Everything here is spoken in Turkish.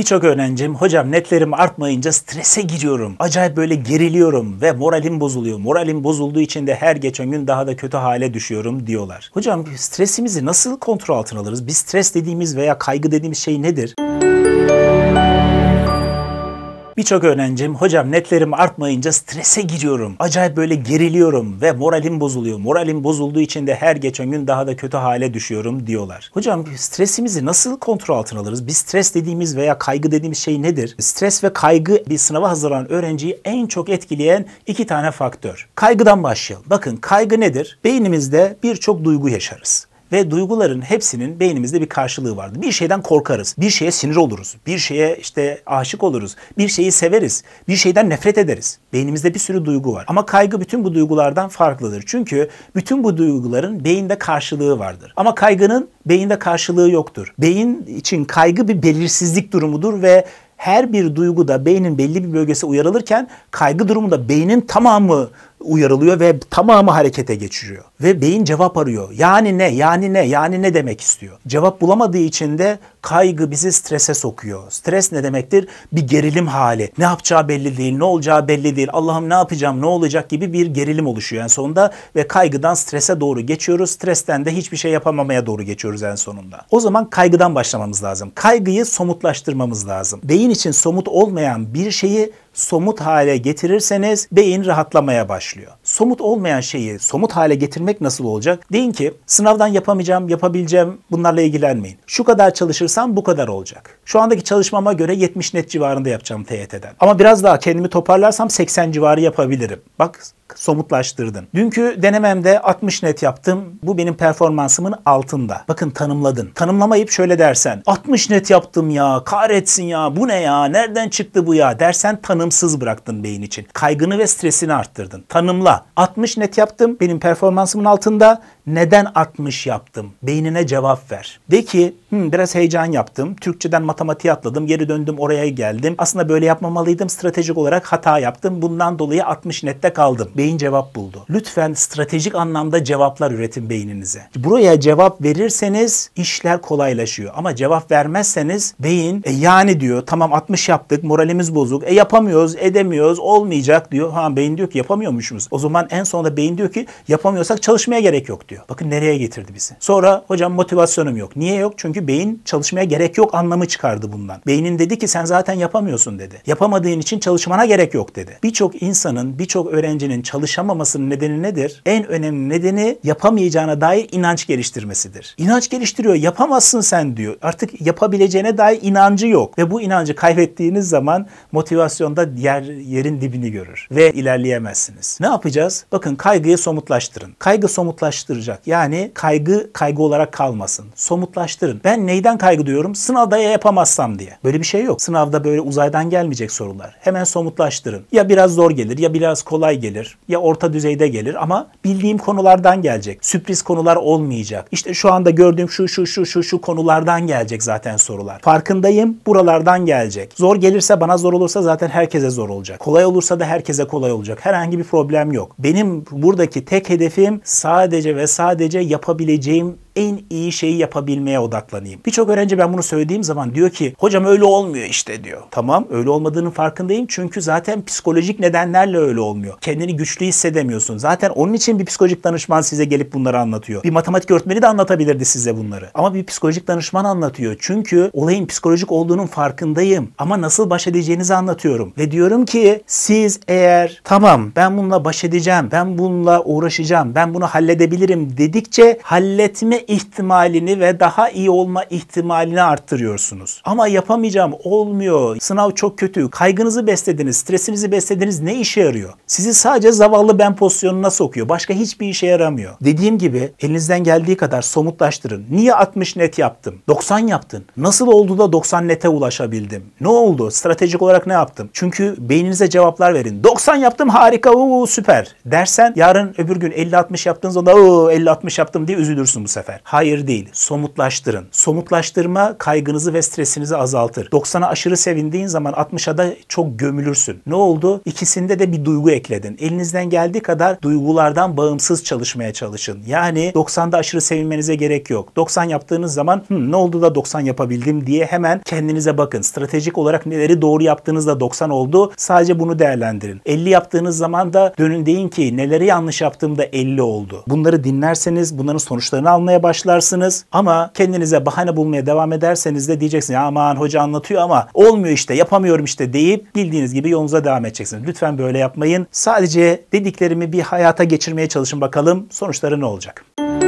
Birçok öğrencim hocam netlerim artmayınca strese giriyorum. Acayip böyle geriliyorum ve moralim bozuluyor. Moralim bozulduğu için de her geçen gün daha da kötü hale düşüyorum diyorlar. Hocam stresimizi nasıl kontrol altına alırız? Biz stres dediğimiz veya kaygı dediğimiz şey nedir? Birçok öğrencim hocam netlerim artmayınca strese giriyorum. Acayip böyle geriliyorum ve moralim bozuluyor. Moralim bozulduğu için de her geçen gün daha da kötü hale düşüyorum diyorlar. Hocam stresimizi nasıl kontrol altına alırız? Biz stres dediğimiz veya kaygı dediğimiz şey nedir? Stres ve kaygı bir sınava hazırlanan öğrenciyi en çok etkileyen iki tane faktör. Kaygıdan başlayalım. Bakın kaygı nedir? Beynimizde birçok duygu yaşarız. Ve duyguların hepsinin beynimizde bir karşılığı vardır. Bir şeyden korkarız, bir şeye sinir oluruz, bir şeye işte aşık oluruz, bir şeyi severiz, bir şeyden nefret ederiz. Beynimizde bir sürü duygu var. Ama kaygı bütün bu duygulardan farklıdır. Çünkü bütün bu duyguların beyinde karşılığı vardır. Ama kaygının beyinde karşılığı yoktur. Beyin için kaygı bir belirsizlik durumudur ve her bir duyguda beynin belli bir bölgesi uyarılırken kaygı durumunda beynin tamamı uyarılıyor ve tamamı harekete geçiriyor. Ve beyin cevap arıyor. Yani ne, yani ne, yani ne demek istiyor. Cevap bulamadığı için de kaygı bizi strese sokuyor. Stres ne demektir? Bir gerilim hali. Ne yapacağı belli değil, ne olacağı belli değil. Allah'ım ne yapacağım, ne olacak gibi bir gerilim oluşuyor en sonunda. Ve kaygıdan strese doğru geçiyoruz. Stresten de hiçbir şey yapamamaya doğru geçiyoruz en sonunda. O zaman kaygıdan başlamamız lazım. Kaygıyı somutlaştırmamız lazım. Beyin için somut olmayan bir şeyi somut hale getirirseniz beyin rahatlamaya başlıyor somut olmayan şeyi somut hale getirmek nasıl olacak? Deyin ki sınavdan yapamayacağım, yapabileceğim bunlarla ilgilenmeyin. Şu kadar çalışırsam bu kadar olacak. Şu andaki çalışmama göre 70 net civarında yapacağım TYT'den. Ama biraz daha kendimi toparlarsam 80 civarı yapabilirim. Bak somutlaştırdın. Dünkü denememde 60 net yaptım. Bu benim performansımın altında. Bakın tanımladın. Tanımlamayıp şöyle dersen 60 net yaptım ya kahretsin ya bu ne ya nereden çıktı bu ya dersen tanımsız bıraktın beyin için. Kaygını ve stresini arttırdın. Tanımla. 60 net yaptım. Benim performansımın altında. Neden 60 yaptım? Beynine cevap ver. De ki Hı, hmm, biraz heyecan yaptım. Türkçeden matematiğe atladım. Geri döndüm oraya geldim. Aslında böyle yapmamalıydım. Stratejik olarak hata yaptım. Bundan dolayı 60 nette kaldım. Beyin cevap buldu. Lütfen stratejik anlamda cevaplar üretin beyninize. Buraya cevap verirseniz işler kolaylaşıyor. Ama cevap vermezseniz beyin e, yani diyor tamam 60 yaptık moralimiz bozuk. E yapamıyoruz edemiyoruz olmayacak diyor. Ha beyin diyor ki yapamıyormuşuz. O zaman zaman en sonunda beyin diyor ki yapamıyorsak çalışmaya gerek yok diyor. Bakın nereye getirdi bizi. Sonra hocam motivasyonum yok. Niye yok? Çünkü beyin çalışmaya gerek yok anlamı çıkardı bundan. Beynin dedi ki sen zaten yapamıyorsun dedi. Yapamadığın için çalışmana gerek yok dedi. Birçok insanın, birçok öğrencinin çalışamamasının nedeni nedir? En önemli nedeni yapamayacağına dair inanç geliştirmesidir. İnanç geliştiriyor. Yapamazsın sen diyor. Artık yapabileceğine dair inancı yok. Ve bu inancı kaybettiğiniz zaman motivasyonda yer, yerin dibini görür. Ve ilerleyemezsiniz. Ne yapacağız? yapacağız? Bakın kaygıyı somutlaştırın. Kaygı somutlaştıracak. Yani kaygı kaygı olarak kalmasın. Somutlaştırın. Ben neyden kaygı duyuyorum? Sınavda ya yapamazsam diye. Böyle bir şey yok. Sınavda böyle uzaydan gelmeyecek sorular. Hemen somutlaştırın. Ya biraz zor gelir, ya biraz kolay gelir, ya orta düzeyde gelir ama bildiğim konulardan gelecek. Sürpriz konular olmayacak. İşte şu anda gördüğüm şu şu şu şu şu konulardan gelecek zaten sorular. Farkındayım. Buralardan gelecek. Zor gelirse bana zor olursa zaten herkese zor olacak. Kolay olursa da herkese kolay olacak. Herhangi bir problem yok. Benim buradaki tek hedefim sadece ve sadece yapabileceğim en iyi şeyi yapabilmeye odaklanayım. Birçok öğrenci ben bunu söylediğim zaman diyor ki hocam öyle olmuyor işte diyor. Tamam öyle olmadığının farkındayım çünkü zaten psikolojik nedenlerle öyle olmuyor. Kendini güçlü hissedemiyorsun. Zaten onun için bir psikolojik danışman size gelip bunları anlatıyor. Bir matematik öğretmeni de anlatabilirdi size bunları. Ama bir psikolojik danışman anlatıyor. Çünkü olayın psikolojik olduğunun farkındayım. Ama nasıl baş edeceğinizi anlatıyorum. Ve diyorum ki siz eğer tamam ben bununla baş edeceğim, ben bununla uğraşacağım, ben bunu halledebilirim dedikçe halletme ihtimalini ve daha iyi olma ihtimalini arttırıyorsunuz. Ama yapamayacağım olmuyor. Sınav çok kötü. Kaygınızı beslediniz, stresinizi beslediniz ne işe yarıyor? Sizi sadece zavallı ben pozisyonuna sokuyor. Başka hiçbir işe yaramıyor. Dediğim gibi elinizden geldiği kadar somutlaştırın. Niye 60 net yaptım? 90 yaptın. Nasıl oldu da 90 nete ulaşabildim? Ne oldu? Stratejik olarak ne yaptım? Çünkü beyninize cevaplar verin. 90 yaptım harika uuu süper dersen yarın öbür gün 50-60 yaptığınızda onda 50-60 yaptım diye üzülürsün bu sefer sefer. Hayır değil. Somutlaştırın. Somutlaştırma kaygınızı ve stresinizi azaltır. 90'a aşırı sevindiğin zaman 60'a da çok gömülürsün. Ne oldu? İkisinde de bir duygu ekledin. Elinizden geldiği kadar duygulardan bağımsız çalışmaya çalışın. Yani 90'da aşırı sevinmenize gerek yok. 90 yaptığınız zaman hmm, ne oldu da 90 yapabildim diye hemen kendinize bakın. Stratejik olarak neleri doğru yaptığınızda 90 oldu. Sadece bunu değerlendirin. 50 yaptığınız zaman da dönün deyin ki neleri yanlış yaptığımda 50 oldu. Bunları dinlerseniz bunların sonuçlarını anlayabilirsiniz başlarsınız ama kendinize bahane bulmaya devam ederseniz de diyeceksiniz aman hoca anlatıyor ama olmuyor işte yapamıyorum işte deyip bildiğiniz gibi yolunuza devam edeceksiniz. Lütfen böyle yapmayın. Sadece dediklerimi bir hayata geçirmeye çalışın bakalım sonuçları ne olacak. Müzik